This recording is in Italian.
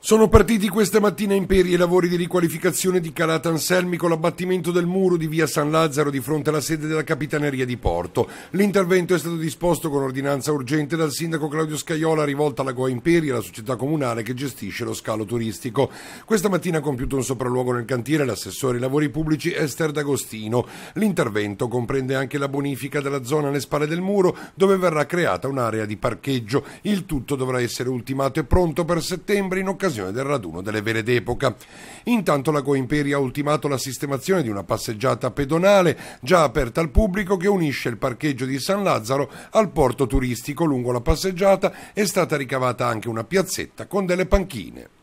Sono partiti questa mattina in Peri i lavori di riqualificazione di Calata Anselmi con l'abbattimento del muro di via San Lazzaro di fronte alla sede della Capitaneria di Porto. L'intervento è stato disposto con ordinanza urgente dal sindaco Claudio Scaiola rivolta alla Goa Imperi, la società comunale che gestisce lo scalo turistico. Questa mattina ha compiuto un sopralluogo nel cantiere l'assessore ai lavori pubblici Esther D'Agostino. L'intervento comprende anche la bonifica della zona alle spalle del muro dove verrà creata un'area di parcheggio. Il tutto dovrà essere ultimato e pronto per settembre in occasione occasione del raduno delle vere d'epoca. Intanto la Coimperi ha ultimato la sistemazione di una passeggiata pedonale già aperta al pubblico che unisce il parcheggio di San Lazzaro al porto turistico. Lungo la passeggiata è stata ricavata anche una piazzetta con delle panchine.